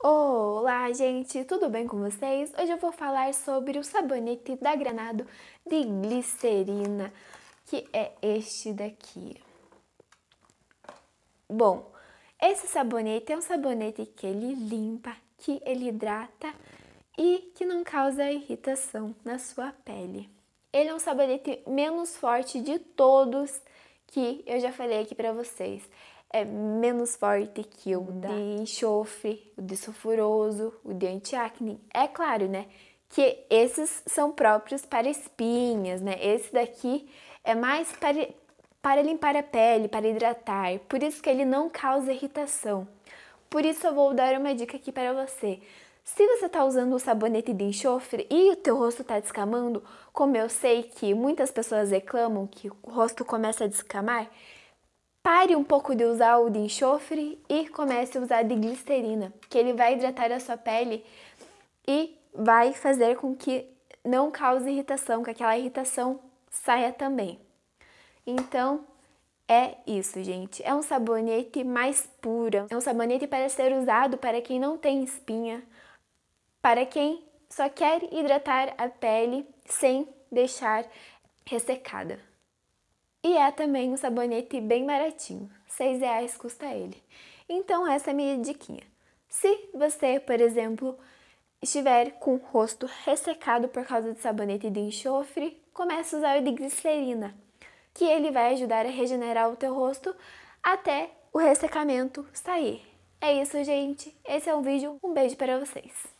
Olá, gente! Tudo bem com vocês? Hoje eu vou falar sobre o sabonete da Granado de glicerina, que é este daqui. Bom, esse sabonete é um sabonete que ele limpa, que ele hidrata e que não causa irritação na sua pele. Ele é um sabonete menos forte de todos que eu já falei aqui para vocês é menos forte que o de enxofre, o de sulfuroso, o de antiacne. É claro, né? Que esses são próprios para espinhas, né? Esse daqui é mais para, para limpar a pele, para hidratar. Por isso que ele não causa irritação. Por isso eu vou dar uma dica aqui para você. Se você está usando o sabonete de enxofre e o teu rosto está descamando, como eu sei que muitas pessoas reclamam que o rosto começa a descamar, Pare um pouco de usar o de enxofre e comece a usar de glicerina, que ele vai hidratar a sua pele e vai fazer com que não cause irritação, que aquela irritação saia também. Então, é isso, gente. É um sabonete mais puro. É um sabonete para ser usado para quem não tem espinha, para quem só quer hidratar a pele sem deixar ressecada. E é também um sabonete bem baratinho, 6 reais custa ele. Então essa é a minha diquinha. Se você, por exemplo, estiver com o rosto ressecado por causa do sabonete de enxofre, comece a usar o de glicerina, que ele vai ajudar a regenerar o teu rosto até o ressecamento sair. É isso, gente. Esse é um vídeo. Um beijo para vocês.